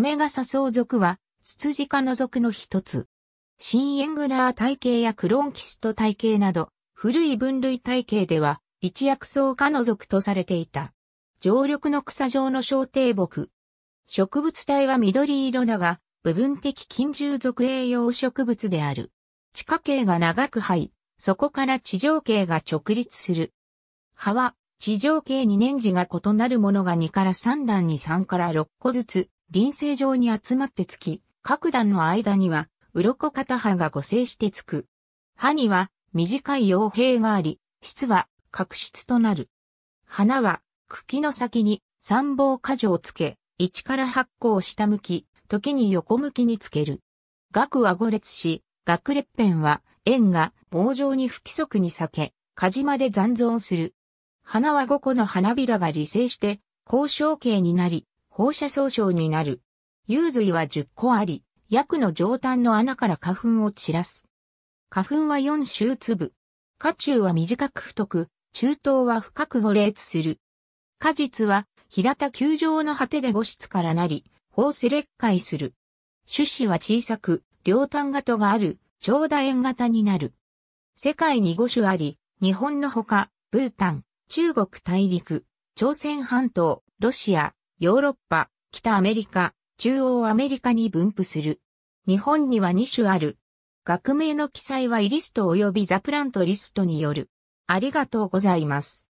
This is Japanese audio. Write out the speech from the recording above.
梅笠草属は、ツツジ科の属の一つ。新エングラー体系やクロンキスト体系など、古い分類体系では、一薬草科の属とされていた。常緑の草状の小低木。植物体は緑色だが、部分的近獣属栄養植物である。地下茎が長く生え、そこから地上茎が直立する。葉は、地上茎に年次が異なるものが2から3段に3から6個ずつ、臨成状に集まってつき、各段の間には、鱗片葉が互生してつく。葉には、短い傭兵があり、質は、角質となる。花は、茎の先に、三棒果樹をつけ、1から8個を下向き、時に横向きにつける。額は五列し、額列片は、円が棒状に不規則に裂け、火事まで残存する。花は5個の花びらが理性して、交渉形になり、放射総症になる。幽髄は10個あり、薬の上端の穴から花粉を散らす。花粉は4周粒。花中は短く太く、中等は深く五列する。果実は平田球状の果てで五質からなり、胞子裂解する。種子は小さく、両端型がある、長楕円型になる。世界に五種あり、日本のほか、ブータン、中国大陸、朝鮮半島、ロシア、ヨーロッパ、北アメリカ、中央アメリカに分布する。日本には2種ある。学名の記載はイリスト及びザプラントリストによる。ありがとうございます。